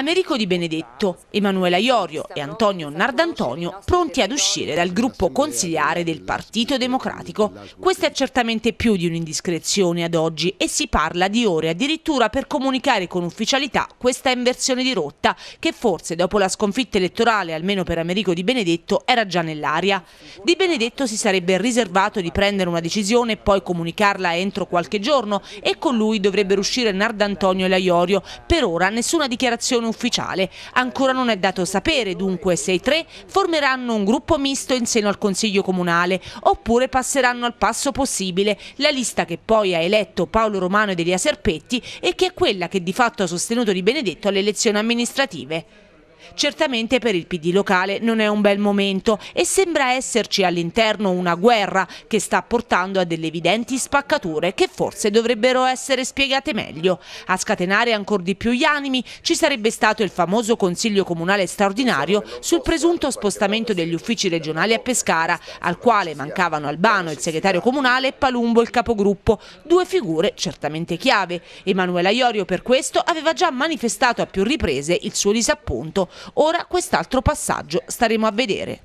Americo Di Benedetto, Emanuela Iorio e Antonio Nardantonio pronti ad uscire dal gruppo consigliare del Partito Democratico. Questa è certamente più di un'indiscrezione ad oggi e si parla di ore addirittura per comunicare con ufficialità questa inversione di rotta che forse dopo la sconfitta elettorale, almeno per Americo Di Benedetto, era già nell'aria. Di Benedetto si sarebbe riservato di prendere una decisione e poi comunicarla entro qualche giorno e con lui dovrebbero uscire Nardantonio e Laiorio. Per ora nessuna dichiarazione ufficiale. Ancora non è dato sapere dunque se i tre formeranno un gruppo misto in seno al Consiglio Comunale oppure passeranno al passo possibile la lista che poi ha eletto Paolo Romano ed Elia Serpetti e che è quella che di fatto ha sostenuto Di Benedetto alle elezioni amministrative. Certamente per il PD locale non è un bel momento e sembra esserci all'interno una guerra che sta portando a delle evidenti spaccature che forse dovrebbero essere spiegate meglio. A scatenare ancora di più gli animi ci sarebbe stato il famoso Consiglio Comunale straordinario sul presunto spostamento degli uffici regionali a Pescara, al quale mancavano Albano, il segretario comunale, e Palumbo, il capogruppo, due figure certamente chiave. Emanuela Iorio per questo aveva già manifestato a più riprese il suo disappunto Ora quest'altro passaggio staremo a vedere.